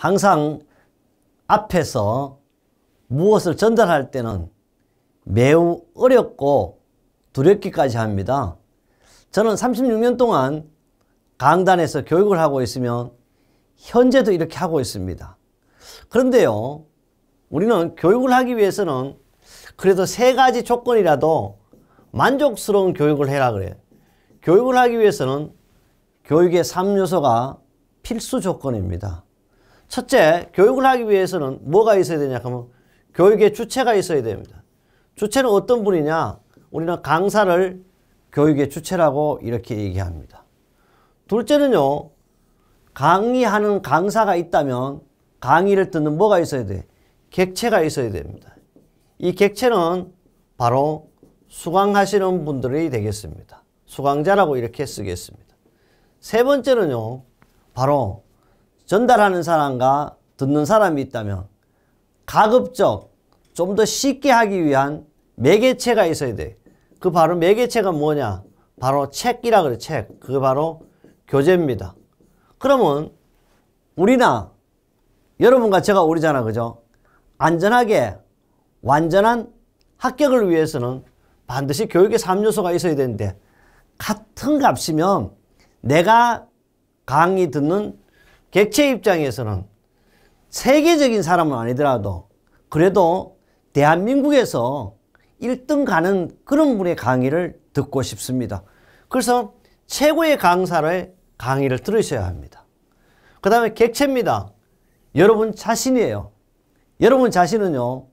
항상 앞에서 무엇을 전달할 때는 매우 어렵고 두렵기까지 합니다. 저는 36년 동안 강단에서 교육을 하고 있으며 현재도 이렇게 하고 있습니다. 그런데요, 우리는 교육을 하기 위해서는 그래도 세 가지 조건이라도 만족스러운 교육을 해라 그래요. 교육을 하기 위해서는 교육의 3요소가 필수 조건입니다. 첫째, 교육을 하기 위해서는 뭐가 있어야 되냐 하면 교육의 주체가 있어야 됩니다. 주체는 어떤 분이냐? 우리는 강사를 교육의 주체라고 이렇게 얘기합니다. 둘째는요. 강의하는 강사가 있다면 강의를 듣는 뭐가 있어야 돼? 객체가 있어야 됩니다. 이 객체는 바로 수강하시는 분들이 되겠습니다. 수강자라고 이렇게 쓰겠습니다. 세 번째는요. 바로 전달하는 사람과 듣는 사람이 있다면 가급적 좀 더 쉽게 하기 위한 매개체가 있어야 돼. 그 바로 매개체가 뭐냐? 바로 책이라 그래, 책. 그게 바로 교재입니다. 그러면 우리나 여러분과 제가 우리잖아, 그죠? 안전하게 완전한 합격을 위해서는 반드시 교육의 3요소가 있어야 되는데 같은 값이면 내가 강의 듣는 객체 입장에서는 세계적인 사람은 아니더라도 그래도 대한민국에서 1등 가는 그런 분의 강의를 듣고 싶습니다. 그래서 최고의 강사를 강의를 들으셔야 합니다. 그 다음에 객체입니다. 여러분 자신이에요. 여러분 자신은요.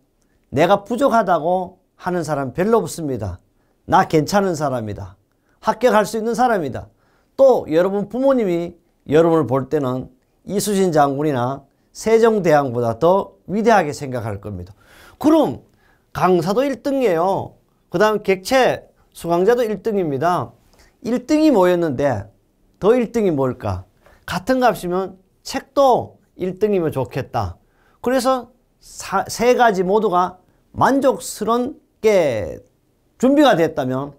내가 부족하다고 하는 사람 별로 없습니다. 나 괜찮은 사람이다. 합격할 수 있는 사람이다. 또 여러분 부모님이 여러분을 볼 때는 이수진 장군이나 세종대왕보다 더 위대하게 생각할 겁니다. 그럼 강사도 1등이에요. 그 다음 객체 수강자도 1등입니다. 1등이 뭐였는데 더 1등이 뭘까? 같은 값이면 책도 1등이면 좋겠다. 그래서 사, 세 가지 모두가 만족스럽게 준비가 됐다면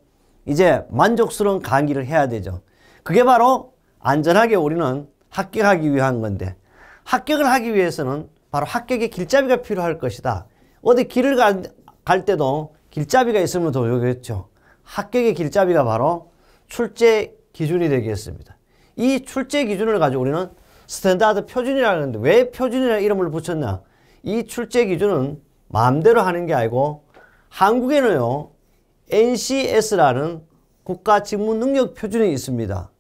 이제 만족스러운 강의를 해야 되죠. 그게 바로 안전하게 우리는 합격하기 위한 건데 합격을 하기 위해서는 바로 합격의 길잡이가 필요할 것이다. 어디 길을 갈, 갈 때도 길잡이가 있으면 더 좋겠죠. 합격의 길잡이가 바로 출제 기준이 되겠습니다. 이 출제 기준을 가지고 우리는 스탠다드 표준이라고 하는데 왜 표준이라는 이름을 붙였냐. 이 출제 기준은 마음대로 하는 게 아니고 한국에는요. NCS라는 국가 직무 능력 표준이 있습니다.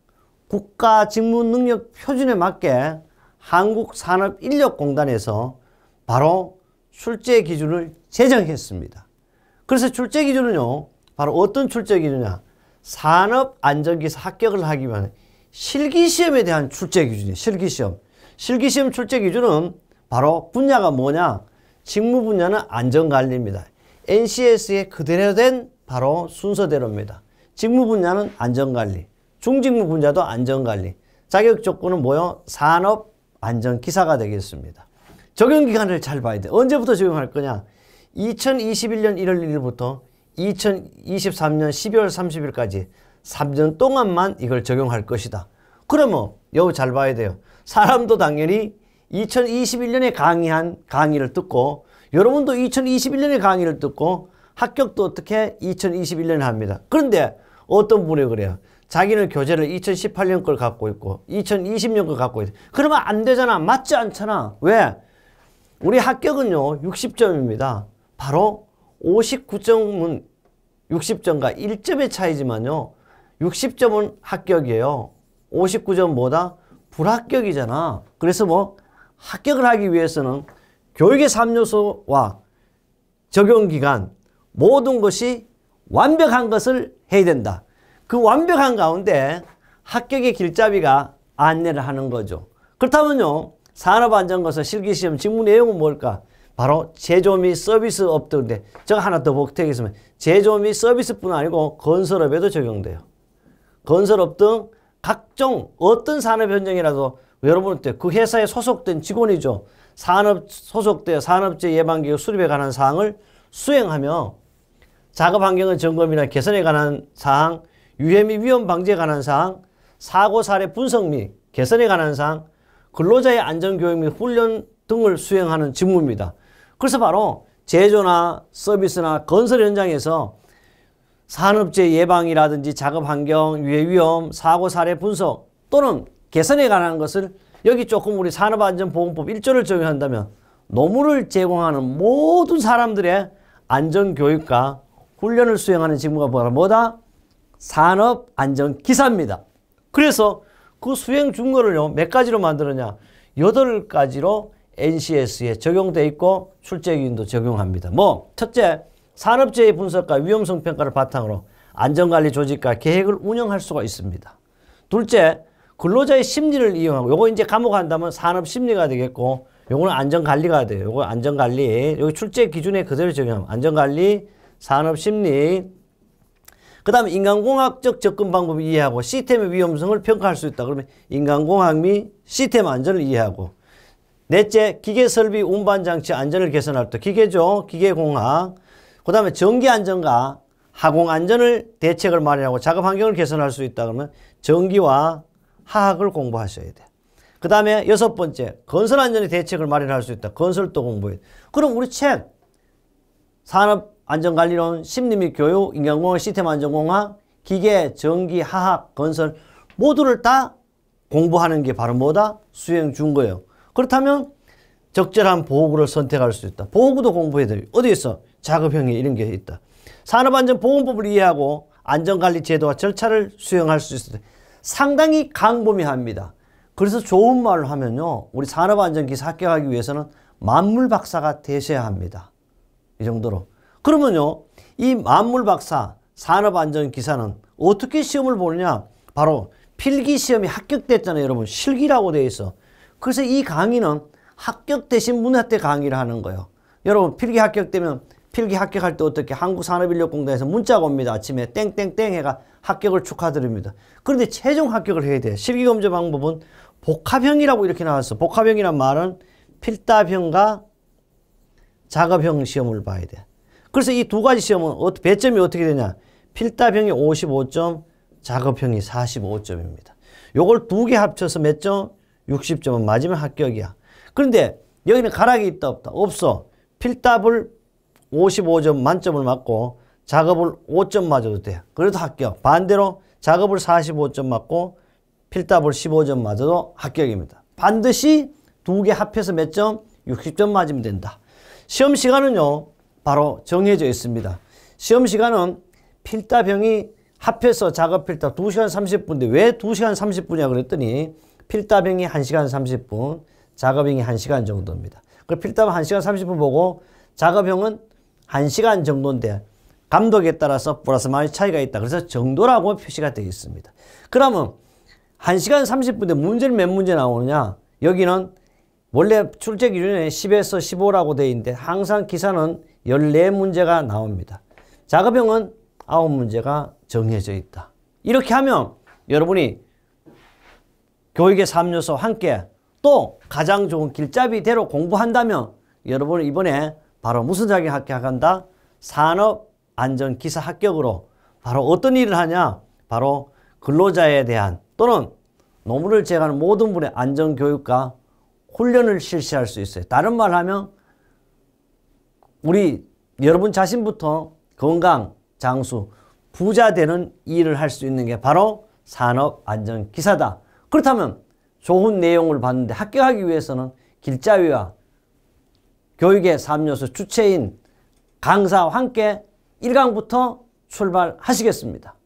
국가 직무 능력 표준에 맞게 한국산업인력공단에서 바로 출제 기준을 제정했습니다. 그래서 출제 기준은요. 바로 어떤 출제 기준이냐. 산업안전기사 합격을 하기 위한 실기시험에 대한 출제 기준이에요. 실기시험. 실기시험 출제 기준은 바로 분야가 뭐냐. 직무 분야는 안전관리입니다. n c s 에 그대로 된 바로 순서대로입니다. 직무 분야는 안전관리. 중직무 분자도 안전관리. 자격 조건은 뭐요? 산업 안전 기사가 되겠습니다. 적용 기간을 잘 봐야 돼. 언제부터 적용할 거냐? 2021년 1월 1일부터 2023년 12월 30일까지 3년 동안만 이걸 적용할 것이다. 그러면 여우 잘 봐야 돼요. 사람도 당연히 2021년에 강의한 강의를 듣고 여러분도 2021년에 강의를 듣고 합격도 어떻게 2021년에 합니다. 그런데 어떤 분이 그래요. 자기는 교재를 2018년 걸 갖고 있고 2020년 걸 갖고 있어 그러면 안 되잖아. 맞지 않잖아. 왜? 우리 합격은요. 60점입니다. 바로 59점은 60점과 1점의 차이지만요. 60점은 합격이에요. 59점 보다 불합격이잖아. 그래서 뭐 합격을 하기 위해서는 교육의 3요소와 적용기간 모든 것이 완벽한 것을 해야 된다. 그 완벽한 가운데 합격의 길잡이가 안내를 하는 거죠. 그렇다면요. 산업안전거서 실기시험 직무 내용은 뭘까? 바로 제조 및 서비스 업들인데 제가 하나 더 복태하겠습니다. 제조 및 서비스뿐 아니고 건설업에도 적용돼요. 건설업 등 각종 어떤 산업 현장이라도 여러분한테 그 회사에 소속된 직원이죠. 산업 소속되어 산업재 예방교육 수립에 관한 사항을 수행하며 작업 환경의 점검이나 개선에 관한 사항, 유해 및 위험 방지에 관한 사항, 사고 사례 분석 및 개선에 관한 사항, 근로자의 안전교육 및 훈련 등을 수행하는 직무입니다. 그래서 바로 제조나 서비스나 건설 현장에서 산업재 예방이라든지 작업 환경, 유해 위험, 사고 사례 분석 또는 개선에 관한 것을 여기 조금 우리 산업안전보건법 1조를 적용한다면 노무를 제공하는 모든 사람들의 안전교육과 훈련을 수행하는 직무가 뭐다? 산업안전기사입니다. 그래서 그 수행 준거를요 몇 가지로 만들었냐 여덟 가지로 NCS에 적용돼 있고 출제 기준도 적용합니다. 뭐 첫째 산업재해 분석과 위험성 평가를 바탕으로 안전관리 조직과 계획을 운영할 수가 있습니다. 둘째 근로자의 심리를 이용하고 요거 이제 감옥 한다면 산업 심리가 되겠고 요거는 안전관리가 돼요. 요거 안전관리 여기 출제 기준에 그대로 적용하면 안전관리 산업 심리 그 다음에 인간공학적 접근 방법을 이해하고 시스템의 위험성을 평가할 수 있다. 그러면 인간공학 및 시스템 안전을 이해하고 넷째 기계설비 운반장치 안전을 개선할 때 기계죠. 기계공학 그 다음에 전기 안전과 하공 안전을 대책을 마련하고 작업 환경을 개선할 수 있다 그러면 전기와 화학을 공부하셔야 돼. 그 다음에 여섯 번째 건설 안전의 대책을 마련할 수 있다. 건설도 공부해. 그럼 우리 책 산업 안전관리론, 심리및 교육, 인간공학, 시스템 안전공학, 기계, 전기, 화학, 건설 모두를 다 공부하는 게 바로 뭐다? 수행 준 거예요. 그렇다면 적절한 보호구를 선택할 수 있다. 보호구도 공부해야 돼요. 어디 있어? 작업형에 이런 게 있다. 산업안전보건법을 이해하고 안전관리 제도와 절차를 수행할 수 있을 때 상당히 강범위합니다. 그래서 좋은 말을 하면요. 우리 산업안전기사 합격하기 위해서는 만물박사가 되셔야 합니다. 이 정도로. 그러면요. 이 만물 박사 산업안전 기사는 어떻게 시험을 보느냐? 바로 필기 시험이 합격됐잖아요, 여러분. 실기라고 되어 있어. 그래서 이 강의는 합격대신 문화때 강의를 하는 거예요. 여러분, 필기 합격되면 필기 합격할 때 어떻게 한국산업인력공단에서 문자가 옵니다. 아침에 땡땡땡 해가 합격을 축하드립니다. 그런데 최종 합격을 해야 돼. 실기검증 방법은 복합형이라고 이렇게 나왔어. 복합형이란 말은 필답형과 작업형 시험을 봐야 돼. 그래서 이 두 가지 시험은 어, 배점이 어떻게 되냐. 필답형이 55점, 작업형이 45점입니다. 요걸 두 개 합쳐서 몇 점? 60점은 마지막 합격이야. 그런데 여기는 가락이 있다 없다? 없어. 필답을 55점 만점을 맞고 작업을 5점 맞아도 돼. 그래도 합격. 반대로 작업을 45점 맞고 필답을 15점 맞아도 합격입니다. 반드시 두 개 합해서 몇 점? 60점 맞으면 된다. 시험 시간은요. 바로 정해져 있습니다. 시험 시간은 필다병이 합해서 작업필답 2시간 30분인데 왜 2시간 30분이냐 그랬더니 필답형이 1시간 30분, 작업형이 1시간 정도입니다. 그 필답은 1시간 30분 보고 작업형은 1시간 정도인데 감독에 따라서 플러스 마이 차이가 있다. 그래서 정도라고 표시가 되어 있습니다. 그러면 1시간 3 0분에 문제는 몇 문제 나오느냐? 여기는 원래 출제 기준에 10에서 15라고 되어 있는데 항상 기사는 14문제가 나옵니다. 작업형은 9문제가 정해져 있다. 이렇게 하면 여러분이 교육의 3요소 함께 또 가장 좋은 길잡이대로 공부한다면 여러분 은 이번에 바로 무슨 자격 합격한다? 산업안전기사 합격으로 바로 어떤 일을 하냐? 바로 근로자에 대한 또는 노무를 제거하는 모든 분의 안전교육과 훈련을 실시할 수 있어요. 다른 말 하면 우리 여러분 자신부터 건강, 장수, 부자 되는 일을 할 수 있는 게 바로 산업안전기사다. 그렇다면 좋은 내용을 봤는데 합격하기 위해서는 길자위와 교육의 3요소 주체인 강사와 함께 1강부터 출발하시겠습니다.